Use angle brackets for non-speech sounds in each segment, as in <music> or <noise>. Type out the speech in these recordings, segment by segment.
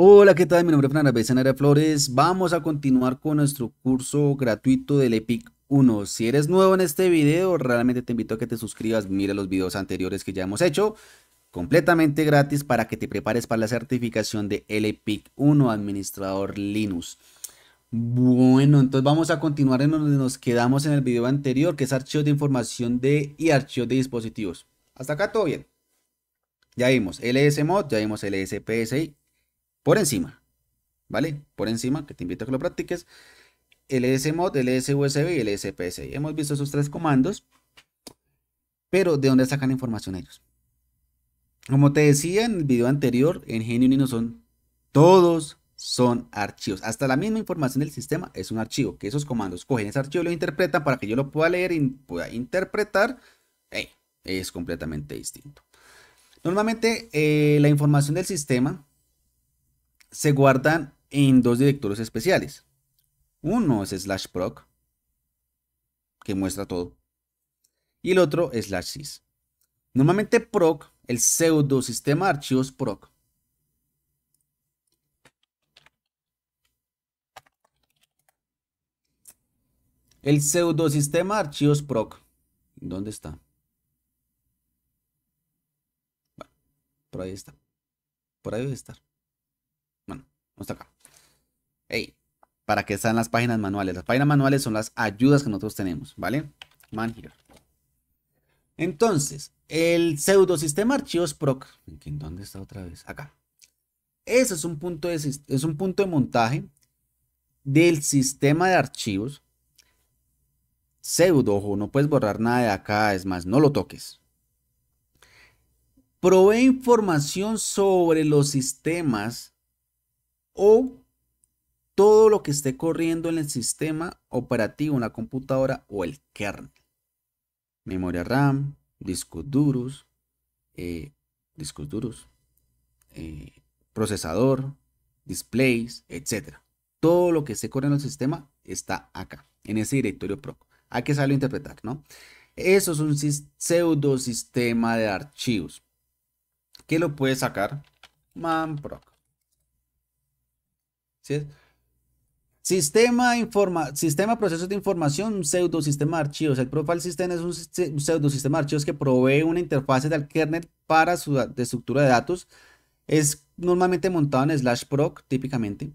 Hola, ¿qué tal? Mi nombre es de Becenera Flores. Vamos a continuar con nuestro curso gratuito del EPIC 1. Si eres nuevo en este video, realmente te invito a que te suscribas, mira los videos anteriores que ya hemos hecho, completamente gratis para que te prepares para la certificación de EPIC 1, Administrador Linux. Bueno, entonces vamos a continuar en donde nos quedamos en el video anterior, que es archivos de información de, y archivos de dispositivos. Hasta acá todo bien. Ya vimos LSMod, ya vimos LSPSI por encima, ¿vale? Por encima, que te invito a que lo practiques, LSMod, LSUSB y LSPSI. Hemos visto esos tres comandos, pero ¿de dónde sacan información ellos? Como te decía en el video anterior, en Genio no son todos son archivos. Hasta la misma información del sistema es un archivo, que esos comandos cogen ese archivo y lo interpretan para que yo lo pueda leer y pueda interpretar. es completamente distinto. Normalmente eh, la información del sistema se guardan en dos directorios especiales. Uno es slash proc, que muestra todo, y el otro es slash sys. Normalmente proc, el pseudo sistema archivos proc, El pseudo sistema archivos proc. ¿Dónde está? por ahí está. Por ahí debe estar. Vamos acá. para que están las páginas manuales. Las páginas manuales son las ayudas que nosotros tenemos, ¿vale? Man here. Entonces, el pseudo sistema archivos proc. ¿En dónde está otra vez? Acá. Ese es un punto de, es un punto de montaje del sistema de archivos pseudo, ojo, no puedes borrar nada de acá, es más, no lo toques. Provee información sobre los sistemas o todo lo que esté corriendo en el sistema operativo, una computadora o el kernel. Memoria RAM, discos duros, eh, discos duros, eh, procesador, displays, etc. Todo lo que esté corriendo en el sistema está acá, en ese directorio PROC. Hay que saberlo interpretar, ¿no? Eso es un pseudo sistema de archivos ¿Qué lo puede sacar manproc. Sistema, informa sistema procesos de información, pseudo sistema de archivos. El Profile System es un, pseudo sistema de archivos que provee una interfaz de kernel para su estructura de datos. Es normalmente montado en slash proc, típicamente.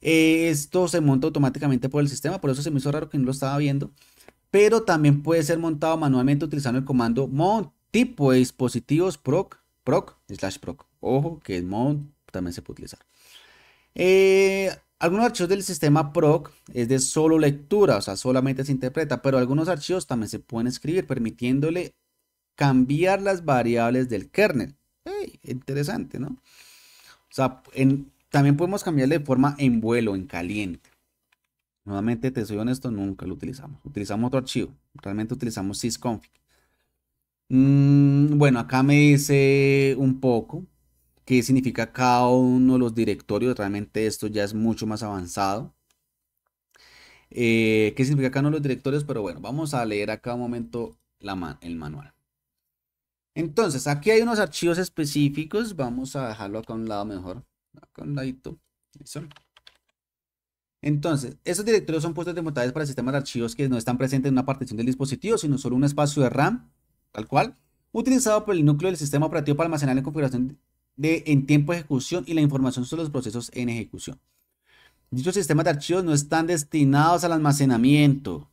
Eh, esto se monta automáticamente por el sistema, por eso se me hizo raro que no lo estaba viendo. Pero también puede ser montado manualmente utilizando el comando mount tipo dispositivos proc, proc, slash proc. Ojo que el mount también se puede utilizar. Eh, algunos archivos del sistema PROC es de solo lectura, o sea, solamente se interpreta, pero algunos archivos también se pueden escribir, permitiéndole cambiar las variables del kernel. interesante, ¿no? O sea, también podemos cambiarle de forma en vuelo, en caliente. Nuevamente, te soy honesto, nunca lo utilizamos. Utilizamos otro archivo. Realmente utilizamos sysconfig. Mm, bueno, acá me dice un poco qué significa cada uno de los directorios. Realmente esto ya es mucho más avanzado. Eh, ¿Qué significa cada uno de los directorios? Pero bueno, vamos a leer acá un momento el manual. Entonces, aquí hay unos archivos específicos. Vamos a dejarlo acá a un lado mejor. Acá a un ladito. Eso. Entonces, estos directorios son puestos de montajes para sistemas de archivos que no están presentes en una partición del dispositivo, sino solo un espacio de RAM, tal cual, utilizado por el núcleo del sistema operativo para almacenar la configuración de, en tiempo de ejecución y la información sobre los procesos en ejecución. Dichos sistemas de archivos no están destinados al almacenamiento,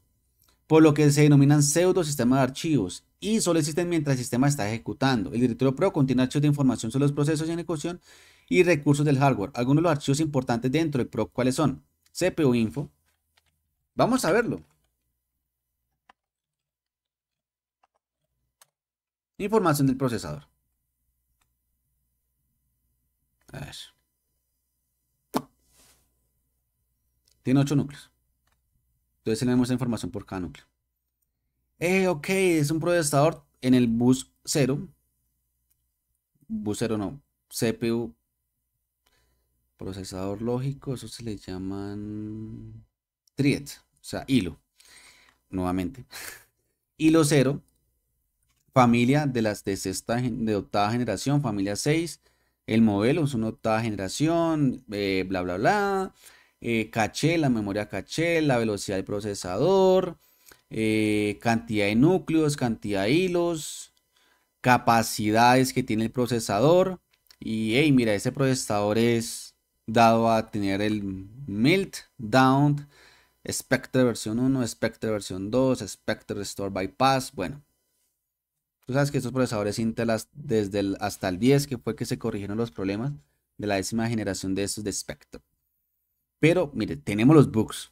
por lo que se denominan pseudo sistemas de archivos y solo existen mientras el sistema está ejecutando. El directorio PRO contiene archivos de información sobre los procesos en ejecución y recursos del hardware. Algunos de los archivos importantes dentro del PRO, ¿cuáles son? CPU info. Vamos a verlo. Información del procesador. Tiene ocho núcleos. Entonces tenemos la información por cada núcleo. Eh, ok, es un procesador en el bus 0. Bus cero no, CPU. Procesador lógico, eso se le llaman triet, o sea, hilo. Nuevamente. <laughs> Hilo cero. familia de las de sexta de octava generación, familia 6, el modelo es una octava generación, eh, bla, bla, bla. Eh, caché, la memoria caché, la velocidad del procesador, eh, cantidad de núcleos, cantidad de hilos, capacidades que tiene el procesador. Y hey, mira, ese procesador es dado a tener el Meltdown, Spectre versión 1, Spectre versión 2, Spectre Store Bypass. Bueno, Tú sabes que estos procesadores Intel desde hasta el 10, que fue que se corrigieron los problemas de la décima generación de estos de Spectre. Pero, mire, tenemos los bugs.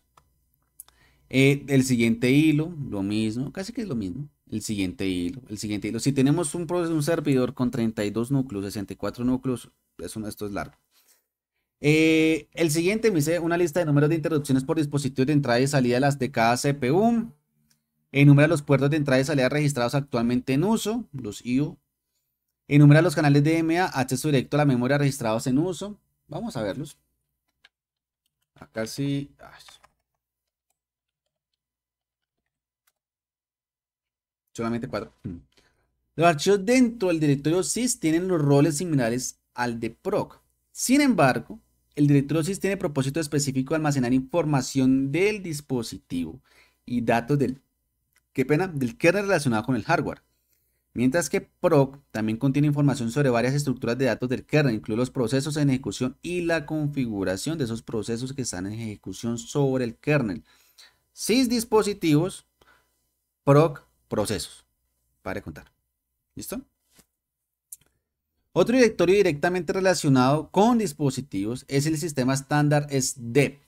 Eh, el siguiente hilo, lo mismo, casi que es lo mismo. El siguiente hilo, el siguiente hilo. Si tenemos un, un servidor con 32 núcleos, 64 núcleos, eso, esto es largo. Eh, el siguiente me dice una lista de números de interrupciones por dispositivo de entrada y salida de las de cada CPU. Enumera los puertos de entrada y salida registrados actualmente en uso, los IU. Enumera los canales de DMA, acceso directo a la memoria registrados en uso. Vamos a verlos. Acá sí. Solamente cuatro. Mm. Los archivos dentro del directorio SIS tienen los roles similares al de proc. Sin embargo, el directorio SIS tiene propósito específico de almacenar información del dispositivo y datos del qué pena, del kernel relacionado con el hardware. Mientras que PROC también contiene información sobre varias estructuras de datos del kernel, Incluye los procesos en ejecución y la configuración de esos procesos que están en ejecución sobre el kernel. SIS dispositivos, PROC procesos. Para contar. ¿Listo? Otro directorio directamente relacionado con dispositivos es el sistema estándar SDEP.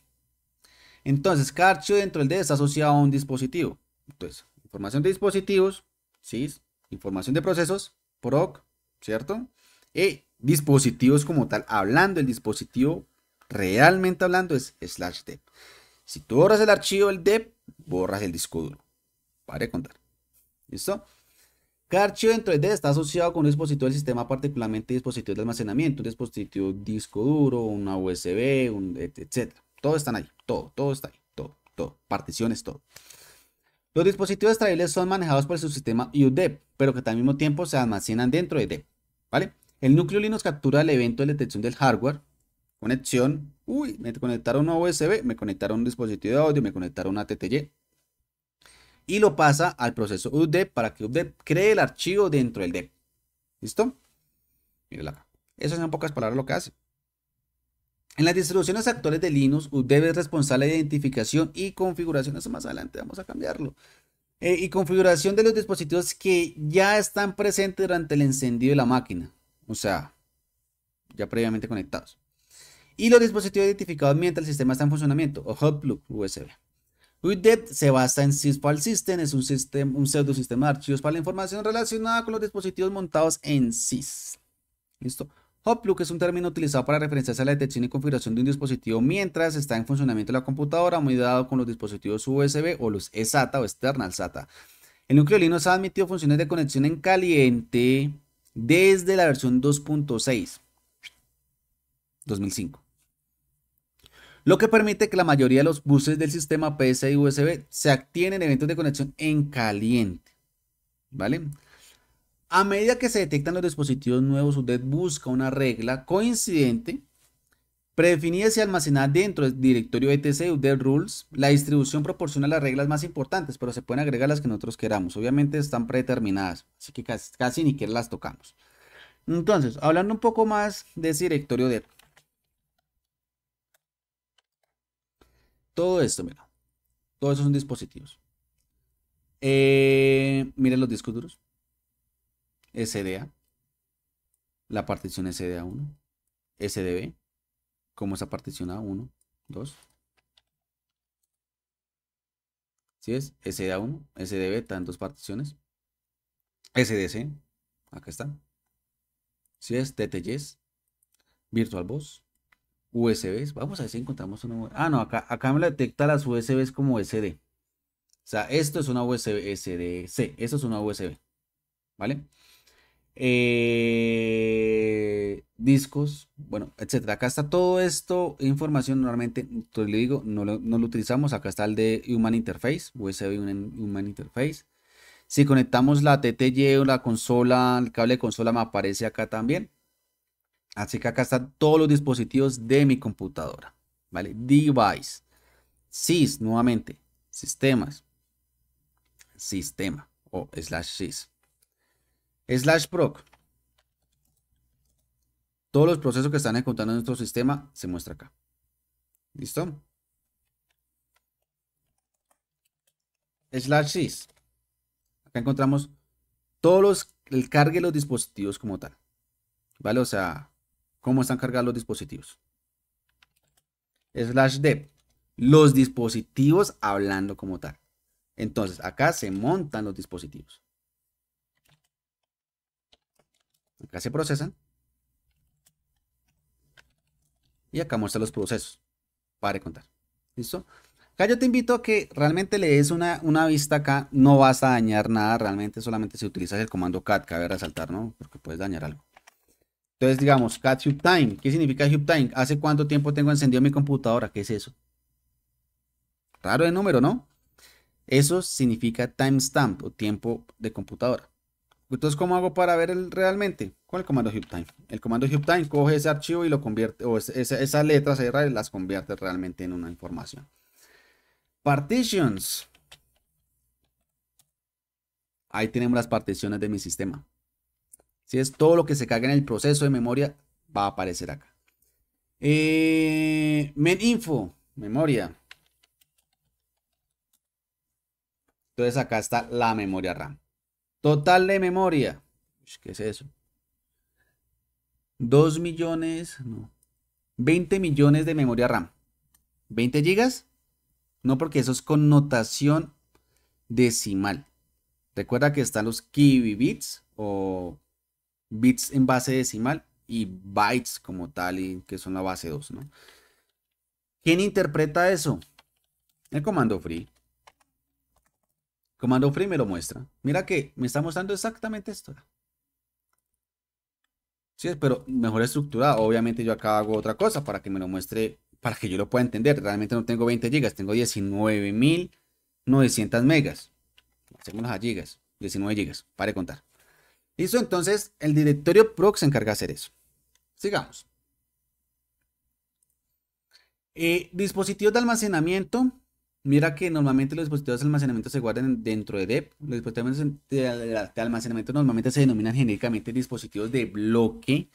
Entonces, cada dentro del D está asociado a un dispositivo. Entonces, información de dispositivos, SIS, información de procesos, PROC, ¿cierto? Y dispositivos como tal, hablando el dispositivo, realmente hablando es slash dep. Si tú borras el archivo del dep, borras el disco duro. Para de contar. ¿Listo? Cada archivo dentro de DEP está asociado con un dispositivo del sistema, particularmente dispositivos de almacenamiento, un dispositivo disco duro, una USB, un, etc. Todo están ahí, todo, todo está ahí, todo, todo, particiones, todo. Los dispositivos extraíbles son manejados por el subsistema UDEP, pero que al mismo tiempo se almacenan dentro de DEP. ¿Vale? El núcleo Linux captura el evento de detección del hardware. Conexión. Uy, me conectaron a USB, me conectaron un dispositivo de audio, me conectaron a TTY. Y lo pasa al proceso UDEP para que UDEP cree el archivo dentro del DEP. ¿Listo? Mírala acá. Eso es en pocas palabras lo que hace. En las distribuciones actuales de Linux, UDEV es responsable de identificación y configuración. Eso más adelante vamos a cambiarlo. Eh, y configuración de los dispositivos que ya están presentes durante el encendido de la máquina. O sea, ya previamente conectados. Y los dispositivos identificados mientras el sistema está en funcionamiento, o hotplug USB. Udev se basa en SysFile System, es un, sistema, un pseudo sistema de archivos para la información relacionada con los dispositivos montados en Sys. ¿Listo? Hopluk es un término utilizado para referenciarse a la detección y configuración de un dispositivo mientras está en funcionamiento la computadora, muy dado con los dispositivos USB o los eSATA o external SATA. El núcleo Linux ha admitido funciones de conexión en caliente desde la versión 2.6 2005, lo que permite que la mayoría de los buses del sistema y USB se activen en eventos de conexión en caliente. ¿Vale? A medida que se detectan los dispositivos nuevos, usted busca una regla coincidente predefinida y almacenada dentro del directorio etc UDET rules. La distribución proporciona las reglas más importantes, pero se pueden agregar las que nosotros queramos. Obviamente están predeterminadas, así que casi, ni que las tocamos. Entonces, hablando un poco más de ese directorio de todo esto, mira, todos esos son dispositivos. Eh, miren los discos duros. SDA, la partición SDA1, SDB, como esa partición A1, 2. Si ¿Sí es SDA1, SDB, están dos particiones. SDC, acá está. Si ¿Sí es TTYs, VirtualBox, USBs. Vamos a ver si encontramos una. Ah, no, acá, acá me la detecta las USBs como SD. O sea, esto es una USB SDC, esto es una USB. ¿Vale? Eh, discos, bueno, etcétera. Acá está todo esto, información normalmente, entonces le digo, no lo, utilizamos. Acá está el de Human Interface, USB Human Interface. Si conectamos la TTY o la consola, el cable de consola me aparece acá también. Así que acá están todos los dispositivos de mi computadora. ¿Vale? Device. SIS, nuevamente. Sistemas. Sistema o slash sys Slash proc. Todos los procesos que están encontrando en nuestro sistema se muestra acá. ¿Listo? Slash sys. Acá encontramos todos los, el cargue de los dispositivos como tal. ¿Vale? O sea, cómo están cargados los dispositivos. Slash dev. Los dispositivos hablando como tal. Entonces, acá se montan los dispositivos. Acá se procesan. Y acá muestra los procesos. Para contar. ¿Listo? Acá yo te invito a que realmente le des una, vista acá. No vas a dañar nada. Realmente solamente si utilizas el comando cat. Cabe resaltar, ¿no? Porque puedes dañar algo. Entonces, digamos, cat hub time. ¿Qué significa hub time? ¿Hace cuánto tiempo tengo encendido mi computadora? ¿Qué es eso? Raro el número, ¿no? Eso significa timestamp o tiempo de computadora. Entonces, ¿cómo hago para ver el realmente? Con el comando HipTime. El comando HipTime coge ese archivo y lo convierte, o esas letras las convierte realmente en una información. Partitions. Ahí tenemos las particiones de mi sistema. Si es todo lo que se carga en el proceso de memoria, va a aparecer acá. Eh, MenInfo, memoria. Entonces acá está la memoria RAM. Total de memoria. ¿Qué es eso? 2 millones, no. 20 millones de memoria RAM. 20 gigas. No, porque eso es connotación decimal. Recuerda que están los Kibibits. o bits en base decimal y bytes como tal, y que son la base 2, ¿no? ¿Quién interpreta eso? El comando free. Comando free me lo muestra. Mira que me está mostrando exactamente esto. Sí, pero mejor estructurado. Obviamente yo acá hago otra cosa para que me lo muestre, para que yo lo pueda entender. Realmente no tengo 20 gigas, tengo 19.900 megas. Hacemos a gigas, 19 gigas, para de contar. Listo, entonces el directorio proc se encarga de hacer eso. Sigamos. Eh, dispositivos de almacenamiento Mira que normalmente los dispositivos de almacenamiento se guardan dentro de DEP. Los dispositivos de almacenamiento normalmente se denominan genéricamente dispositivos de bloque.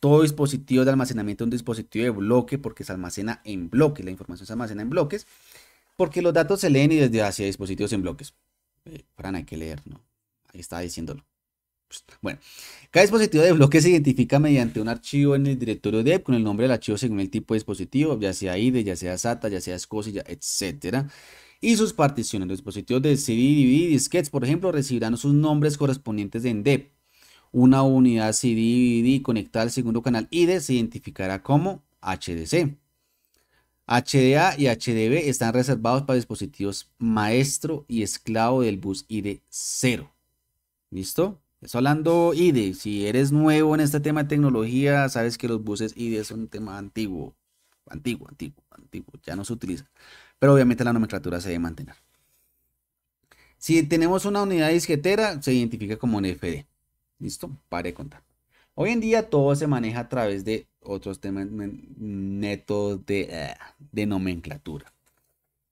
Todo dispositivo de almacenamiento es un dispositivo de bloque porque se almacena en bloque. La información se almacena en bloques porque los datos se leen y desde hacia dispositivos en bloques. para eh, Fran, hay que leer, ¿no? Ahí estaba diciéndolo. Bueno, cada dispositivo de bloque se identifica mediante un archivo en el directorio DEP con el nombre del archivo según el tipo de dispositivo, ya sea IDE, ya sea SATA, ya sea SCSI, etc. Y sus particiones, los dispositivos de CD, e DVD, disquets, por ejemplo, recibirán sus nombres correspondientes en DEP. Una unidad CD, DVD e conectada al segundo canal IDE se identificará como HDC. HDA y HDB están reservados para dispositivos maestro y esclavo del bus ID 0. E ¿Listo? Está hablando IDE. Si eres nuevo en este tema de tecnología, sabes que los buses IDE son un tema antiguo. Antiguo, antiguo, antiguo. Ya no se utiliza. Pero obviamente la nomenclatura se debe mantener. Si tenemos una unidad disquetera, se identifica como NFD. ¿Listo? Pare de contar. Hoy en día todo se maneja a través de otros temas netos de eh, nomenclatura.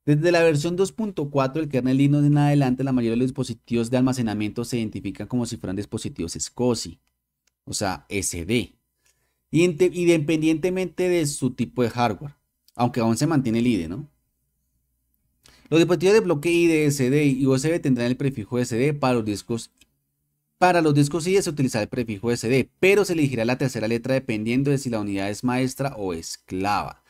Desde la versión 2.4 del kernel Linux en adelante, la mayoría de los dispositivos de almacenamiento se identifican como si fueran dispositivos SCSI, o sea, SD, independientemente de su tipo de hardware, aunque aún se mantiene el ID, ¿no? Los dispositivos de bloque ID, SD y USB tendrán el prefijo SD para los discos. Para los discos ID se utilizará el prefijo SD, pero se elegirá la tercera letra dependiendo de si la unidad es maestra o esclava.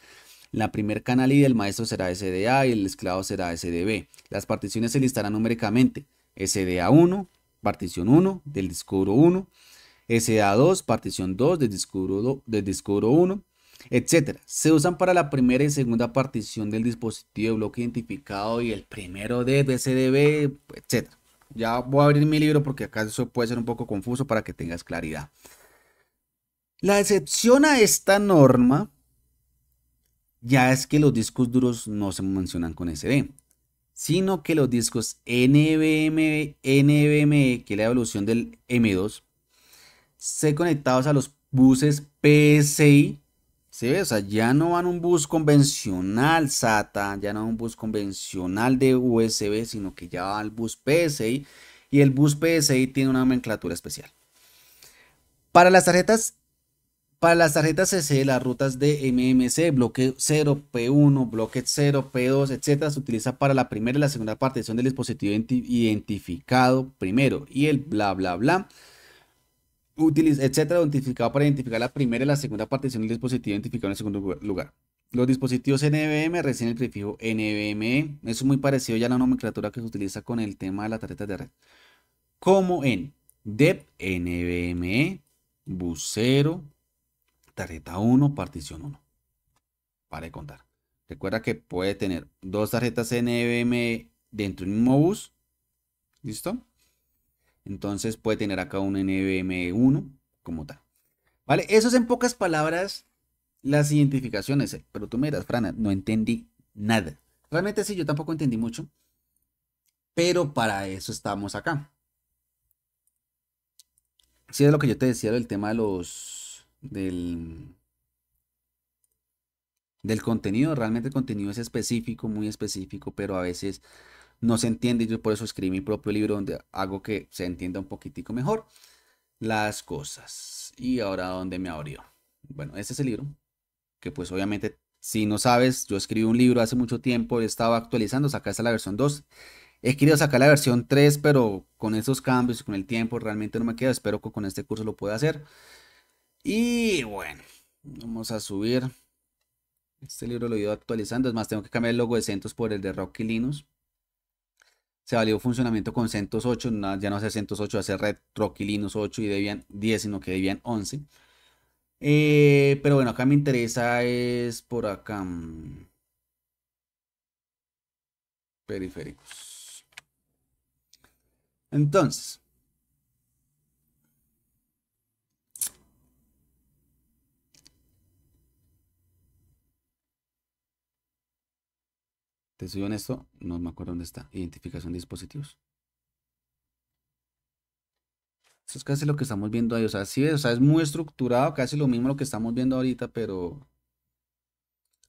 La primer y del maestro será SDA y el esclavo será SDB. Las particiones se listarán numéricamente. SDA1, partición 1 del disco 1, SDA2, partición 2 del disco, del disco 1, etc. Se usan para la primera y segunda partición del dispositivo de bloque identificado y el primero de SDB, etc. Ya voy a abrir mi libro porque acá eso puede ser un poco confuso para que tengas claridad. La excepción a esta norma ya es que los discos duros no se mencionan con SD, sino que los discos NVMe, NVMe que es la evolución del M2, se conectados a los buses PSI. O sea, ya no van un bus convencional SATA, ya no un bus convencional de USB, sino que ya va al bus PSI. y el bus PSI tiene una nomenclatura especial. Para las tarjetas para las tarjetas CC, las rutas de MMC, bloque 0, P1, bloque 0, P2, etc., se utiliza para la primera y la segunda partición del dispositivo identificado primero y el bla bla bla, etcétera, identificado para identificar la primera y la segunda partición del dispositivo identificado en segundo lugar. Los dispositivos NBM recién el prefijo NBME. es muy parecido ya a la nomenclatura que se utiliza con el tema de las tarjetas de red. Como en DEP, e, BUS0, tarjeta 1, partición 1. Para de contar. Recuerda que puede tener dos tarjetas NVMe dentro de un mismo bus. ¿Listo? Entonces puede tener acá un NVMe 1 como tal. ¿Vale? Eso es en pocas palabras las identificaciones. Eh. Pero tú me dirás, Frana, no entendí nada. Realmente sí, yo tampoco entendí mucho. Pero para eso estamos acá. Si es lo que yo te decía del tema de los del, del contenido. Realmente el contenido es específico, muy específico, pero a veces no se entiende. Yo por eso escribí mi propio libro donde hago que se entienda un poquitico mejor las cosas. Y ahora, ¿dónde me abrió? Bueno, este es el libro, que pues obviamente, si no sabes, yo escribí un libro hace mucho tiempo, estaba actualizando, acá está la versión 2. He querido sacar la versión 3, pero con esos cambios y con el tiempo realmente no me queda. Espero que con este curso lo pueda hacer. Y bueno, vamos a subir. Este libro lo he ido actualizando. Es más, tengo que cambiar el logo de CentOS por el de Rocky Linux. Se valió funcionamiento con CentOS 8. ya no hace CentOS 8, hace Red Rocky Linux 8 y Debian 10, sino que Debian 11. Eh, pero bueno, acá me interesa es por acá. Mm, periféricos. Entonces, Te soy honesto, no me acuerdo dónde está. Identificación de dispositivos. Eso es casi lo que estamos viendo ahí. O sea, sí, o sea, es muy estructurado, casi lo mismo lo que estamos viendo ahorita, pero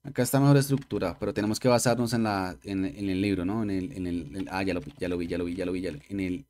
acá está mejor estructurado. Pero tenemos que basarnos en, la, en, el libro, ¿no? En el, ah, ya lo, vi, ya lo vi, ya lo vi, ya lo vi. en el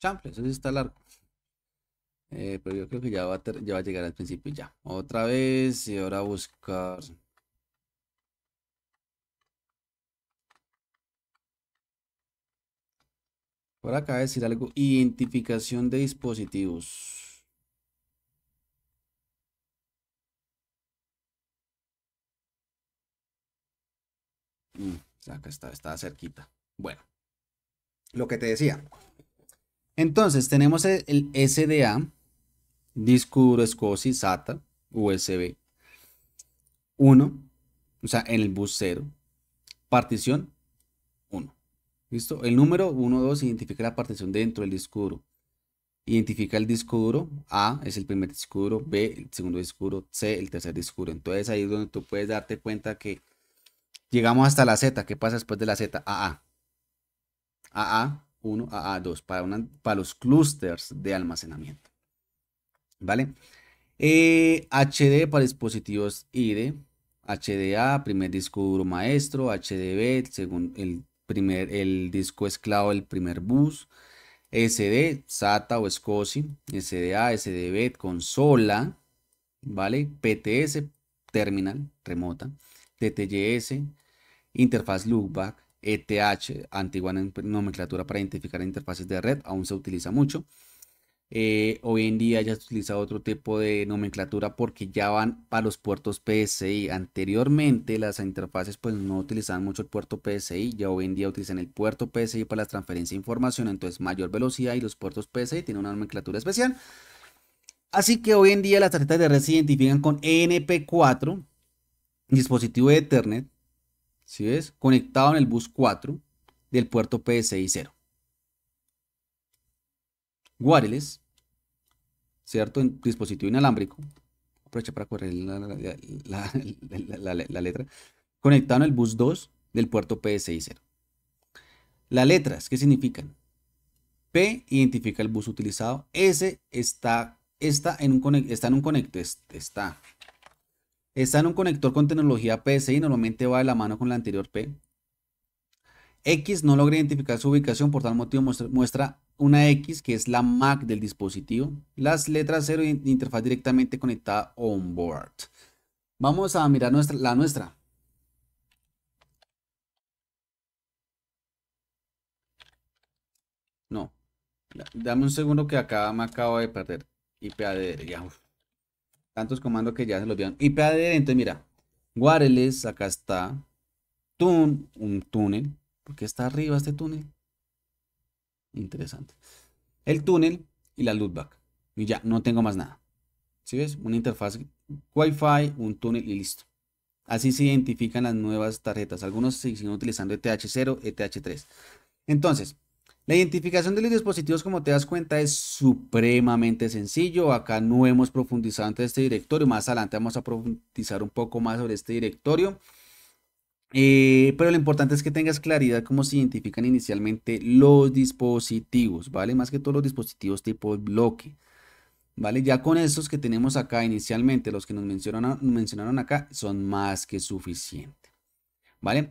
Chample, eso está eh, pero yo creo que ya va, a ya va a llegar al principio ya. Otra vez y ahora buscar... Por acá decir algo. Identificación de dispositivos. Mm, acá está, está cerquita. Bueno, lo que te decía. Entonces tenemos el SDA, disco duro SCSI SATA USB 1, o sea, en el bus 0, partición 1. ¿Listo? El número 1, 2 identifica la partición dentro del disco duro. Identifica el disco duro, A es el primer disco duro, B el segundo disco duro, C el tercer disco duro. Entonces ahí es donde tú puedes darte cuenta que llegamos hasta la Z. ¿Qué pasa después de la Z? AA. AA 1 a 2 para, para los clusters de almacenamiento. ¿Vale? HD eh, para dispositivos ID, HDA, primer disco duro maestro, HDB, según el, primer, el disco esclavo del primer bus, SD, SATA o SCSI, SDA, SDB, consola, ¿vale? PTS, terminal, remota, TTYS, interfaz loopback, ETH, antigua nomenclatura para identificar interfaces de red, aún se utiliza mucho. Eh, hoy en día ya se utiliza otro tipo de nomenclatura porque ya van para los puertos PSI. Anteriormente las interfaces pues no utilizaban mucho el puerto PSI, ya hoy en día utilizan el puerto PSI para la transferencia de información, entonces mayor velocidad y los puertos PSI tienen una nomenclatura especial. Así que hoy en día las tarjetas de red se identifican con NP4, dispositivo de Ethernet, ¿sí ves? Conectado en el bus 4 del puerto PSI 0. Wireless, ¿cierto? dispositivo inalámbrico. Aprovecha para correr la, letra. Conectado en el bus 2 del puerto PSI 0. Las letras, ¿qué significan? P identifica el bus utilizado. S está, está, en, un, está en un conector. Está Está en un conector con tecnología PCI y normalmente va de la mano con la anterior P. X no logra identificar su ubicación, por tal motivo muestra una X que es la MAC del dispositivo. Las letras 0 interfaz directamente conectada onboard. Vamos a mirar nuestra, la nuestra. No. Dame un segundo que acá me acabo de perder. de ya. Tantos comandos que ya se los vieron. IP adherente, mira. Wireless, acá está. tú un túnel. porque qué está arriba este túnel? Interesante. El túnel y la loopback. Y ya, no tengo más nada. ¿Sí ves? Una interfaz Wi-Fi, un túnel y listo. Así se identifican las nuevas tarjetas. Algunos siguen utilizando ETH0, ETH3. Entonces, la identificación de los dispositivos, como te das cuenta, es supremamente sencillo. Acá no hemos profundizado en este directorio. Más adelante vamos a profundizar un poco más sobre este directorio. Eh, pero lo importante es que tengas claridad cómo se identifican inicialmente los dispositivos, ¿vale? Más que todos los dispositivos tipo bloque, ¿vale? Ya con estos que tenemos acá inicialmente, los que nos mencionaron, mencionaron acá, son más que suficiente, ¿vale?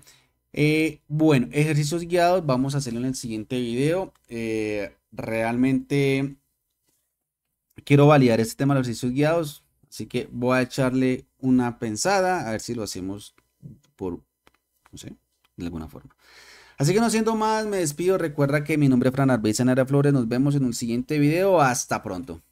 Eh, bueno, ejercicios guiados vamos a hacerlo en el siguiente video. Eh, realmente quiero validar este tema de los ejercicios guiados, así que voy a echarle una pensada a ver si lo hacemos por, no sé, de alguna forma. Así que no siendo más, me despido. Recuerda que mi nombre es Fran Arbeza Nara Flores. Nos vemos en un siguiente video. Hasta pronto.